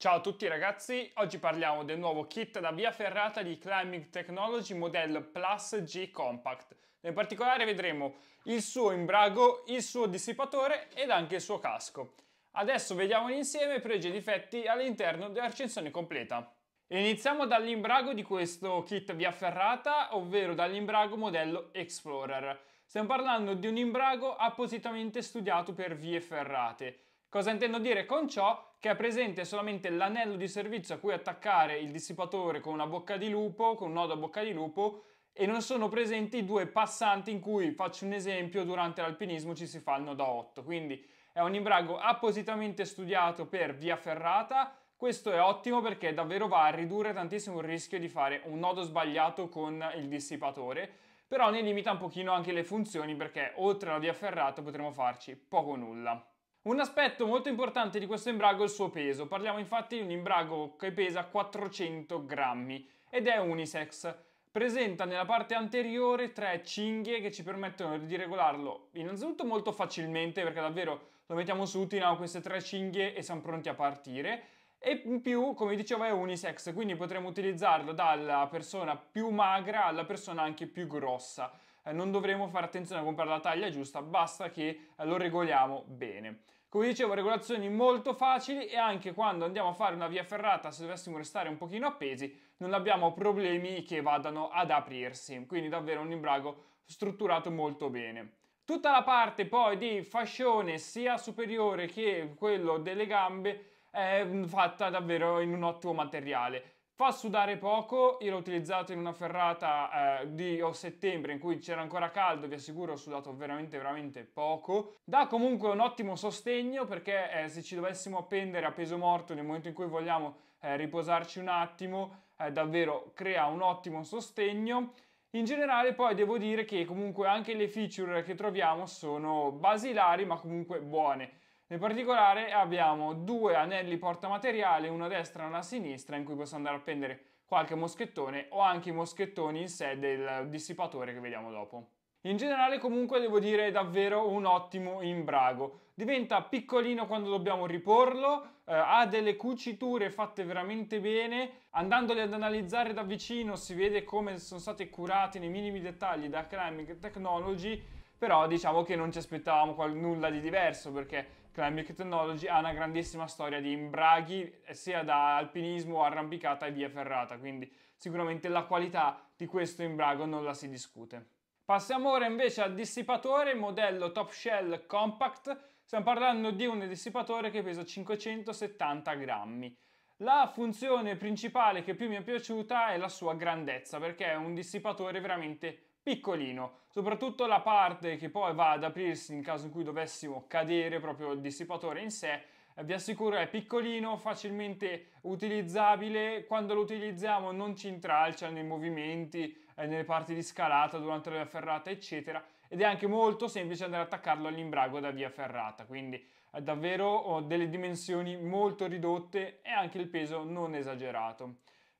Ciao a tutti ragazzi, oggi parliamo del nuovo kit da via ferrata di Climbing Technology modello Plus G Compact. Nel particolare vedremo il suo imbrago, il suo dissipatore ed anche il suo casco. Adesso vediamo insieme pregi e difetti all'interno della recensione completa. Iniziamo dall'imbrago di questo kit via ferrata, ovvero dall'imbrago modello Explorer. Stiamo parlando di un imbrago appositamente studiato per vie ferrate Cosa intendo dire con ciò? Che è presente solamente l'anello di servizio a cui attaccare il dissipatore con una bocca di lupo, con un nodo a bocca di lupo, e non sono presenti due passanti in cui, faccio un esempio, durante l'alpinismo ci si fa il nodo a 8. Quindi è un imbrago appositamente studiato per via ferrata. Questo è ottimo perché davvero va a ridurre tantissimo il rischio di fare un nodo sbagliato con il dissipatore, però ne limita un pochino anche le funzioni perché oltre alla via ferrata potremo farci poco nulla. Un aspetto molto importante di questo imbrago è il suo peso. Parliamo infatti di un imbrago che pesa 400 grammi ed è unisex. Presenta nella parte anteriore tre cinghie che ci permettono di regolarlo innanzitutto molto facilmente perché davvero lo mettiamo su, tiriamo queste tre cinghie e siamo pronti a partire e in più, come dicevo, è unisex, quindi potremo utilizzarlo dalla persona più magra alla persona anche più grossa. Eh, non dovremo fare attenzione a comprare la taglia giusta, basta che lo regoliamo bene. Come dicevo, regolazioni molto facili e anche quando andiamo a fare una via ferrata, se dovessimo restare un pochino appesi, non abbiamo problemi che vadano ad aprirsi. Quindi davvero un imbrago strutturato molto bene. Tutta la parte poi di fascione sia superiore che quello delle gambe è fatta davvero in un ottimo materiale. Fa sudare poco, io l'ho utilizzato in una ferrata eh, di oh, settembre in cui c'era ancora caldo, vi assicuro ho sudato veramente veramente poco. Dà comunque un ottimo sostegno perché eh, se ci dovessimo appendere a peso morto nel momento in cui vogliamo eh, riposarci un attimo, eh, davvero crea un ottimo sostegno. In generale poi devo dire che comunque anche le feature che troviamo sono basilari ma comunque buone. In particolare abbiamo due anelli portamateriale, uno a destra e uno a sinistra, in cui posso andare a prendere qualche moschettone o anche i moschettoni in sé del dissipatore che vediamo dopo. In generale comunque devo dire è davvero un ottimo imbrago, diventa piccolino quando dobbiamo riporlo, eh, ha delle cuciture fatte veramente bene, andandole ad analizzare da vicino si vede come sono state curate nei minimi dettagli da Climbing Technology, però diciamo che non ci aspettavamo nulla di diverso perché la Microtechnology ha una grandissima storia di imbraghi eh, sia da alpinismo, arrampicata e via ferrata, quindi sicuramente la qualità di questo imbrago non la si discute. Passiamo ora invece al dissipatore modello Top Shell Compact, stiamo parlando di un dissipatore che pesa 570 grammi. La funzione principale che più mi è piaciuta è la sua grandezza, perché è un dissipatore veramente piccolino, soprattutto la parte che poi va ad aprirsi in caso in cui dovessimo cadere proprio il dissipatore in sé, eh, vi assicuro è piccolino, facilmente utilizzabile, quando lo utilizziamo non ci intralcia nei movimenti, eh, nelle parti di scalata, durante la ferrata eccetera ed è anche molto semplice andare ad attaccarlo all'imbrago da via ferrata, quindi eh, davvero ho delle dimensioni molto ridotte e anche il peso non esagerato.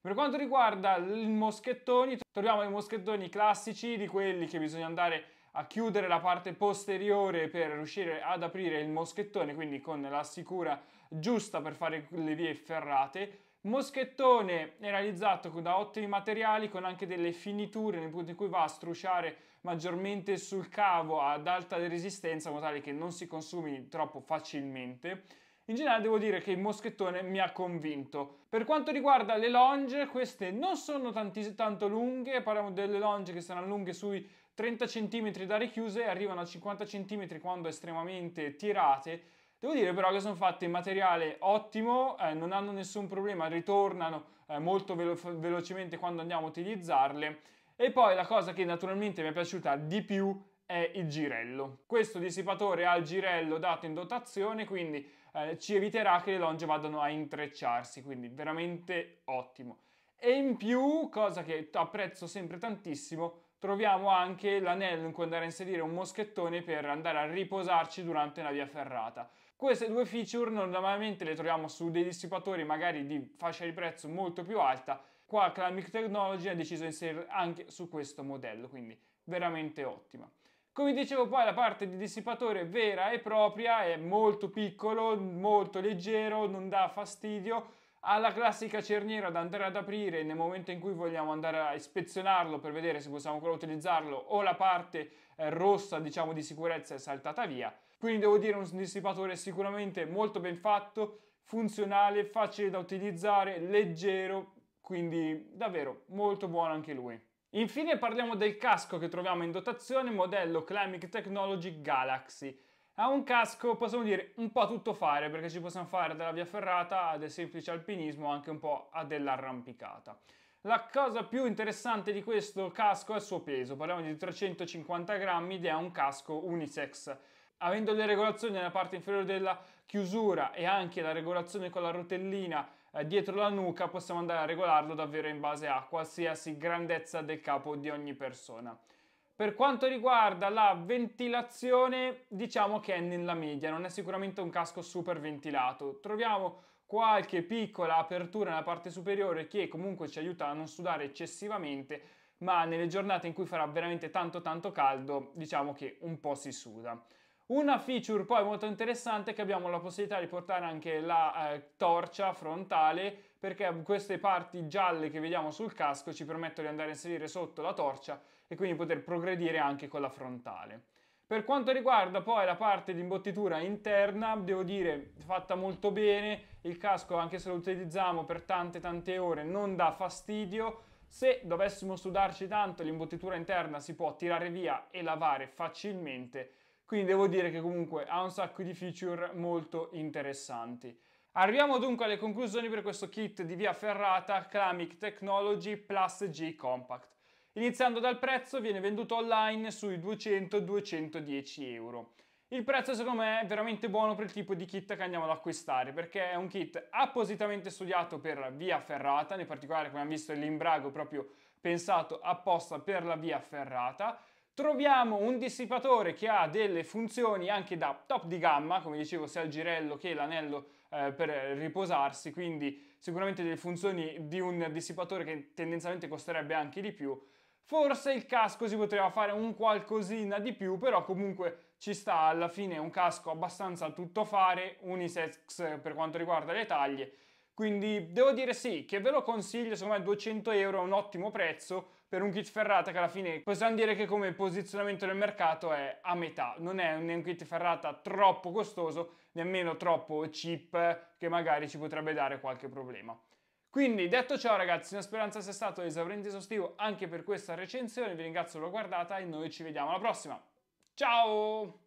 Per quanto riguarda i moschettoni, troviamo i moschettoni classici di quelli che bisogna andare a chiudere la parte posteriore per riuscire ad aprire il moschettone, quindi con la sicura giusta per fare le vie ferrate. Moschettone è realizzato da ottimi materiali con anche delle finiture nel punto in cui va a strusciare maggiormente sul cavo ad alta resistenza in modo tale che non si consumi troppo facilmente. In generale devo dire che il moschettone mi ha convinto. Per quanto riguarda le longe, queste non sono tanti, tanto lunghe, parliamo delle longe che saranno lunghe sui 30 cm da richiuse, arrivano a 50 cm quando estremamente tirate. Devo dire però che sono fatte in materiale ottimo, eh, non hanno nessun problema, ritornano eh, molto velo velocemente quando andiamo a utilizzarle. E poi la cosa che naturalmente mi è piaciuta di più è il girello. Questo dissipatore ha il girello dato in dotazione, quindi eh, ci eviterà che le longe vadano a intrecciarsi, quindi veramente ottimo. E in più, cosa che apprezzo sempre tantissimo, troviamo anche l'anello in cui andare a inserire un moschettone per andare a riposarci durante la via ferrata. Queste due feature normalmente le troviamo su dei dissipatori magari di fascia di prezzo molto più alta, qua Climic Technology ha deciso di inserire anche su questo modello, quindi veramente ottima. Come dicevo poi la parte di dissipatore vera e propria è molto piccolo, molto leggero, non dà fastidio, ha la classica cerniera da andare ad aprire nel momento in cui vogliamo andare a ispezionarlo per vedere se possiamo ancora utilizzarlo o la parte eh, rossa diciamo di sicurezza è saltata via. Quindi devo dire un dissipatore sicuramente molto ben fatto, funzionale, facile da utilizzare, leggero, quindi davvero molto buono anche lui. Infine parliamo del casco che troviamo in dotazione modello Climatic Technology Galaxy. È un casco, possiamo dire, un po' a tutto fare perché ci possiamo fare dalla via ferrata a del semplice alpinismo anche un po' a dell'arrampicata. La cosa più interessante di questo casco è il suo peso, parliamo di 350 grammi ed è un casco unisex. Avendo le regolazioni nella parte inferiore della chiusura e anche la regolazione con la rotellina eh, dietro la nuca possiamo andare a regolarlo davvero in base a qualsiasi grandezza del capo di ogni persona. Per quanto riguarda la ventilazione, diciamo che è nella media, non è sicuramente un casco super ventilato. Troviamo qualche piccola apertura nella parte superiore che comunque ci aiuta a non sudare eccessivamente, ma nelle giornate in cui farà veramente tanto tanto caldo, diciamo che un po' si suda. Una feature poi molto interessante è che abbiamo la possibilità di portare anche la eh, torcia frontale perché queste parti gialle che vediamo sul casco ci permettono di andare a inserire sotto la torcia e quindi poter progredire anche con la frontale. Per quanto riguarda poi la parte di imbottitura interna, devo dire fatta molto bene, il casco anche se lo utilizziamo per tante tante ore non dà fastidio, se dovessimo sudarci tanto l'imbottitura interna si può tirare via e lavare facilmente quindi devo dire che comunque ha un sacco di feature molto interessanti. Arriviamo dunque alle conclusioni per questo kit di via ferrata Clamic Technology Plus G Compact. Iniziando dal prezzo, viene venduto online sui 200-210 euro. Il prezzo secondo me è veramente buono per il tipo di kit che andiamo ad acquistare perché è un kit appositamente studiato per via ferrata, in particolare come abbiamo visto l'imbrago proprio pensato apposta per la via ferrata Troviamo un dissipatore che ha delle funzioni anche da top di gamma, come dicevo sia il girello che l'anello eh, per riposarsi, quindi sicuramente delle funzioni di un dissipatore che tendenzialmente costerebbe anche di più. Forse il casco si poteva fare un qualcosina di più, però comunque ci sta alla fine un casco abbastanza tuttofare, unisex per quanto riguarda le taglie, quindi devo dire sì, che ve lo consiglio, secondo me 200 euro è un ottimo prezzo per un kit ferrata che alla fine possiamo dire che come posizionamento del mercato è a metà, non è un kit ferrata troppo costoso, nemmeno troppo cheap che magari ci potrebbe dare qualche problema. Quindi detto ciò ragazzi, una speranza sia stato esauriente esaustivo anche per questa recensione, vi ringrazio per l'ho guardata e noi ci vediamo alla prossima. Ciao!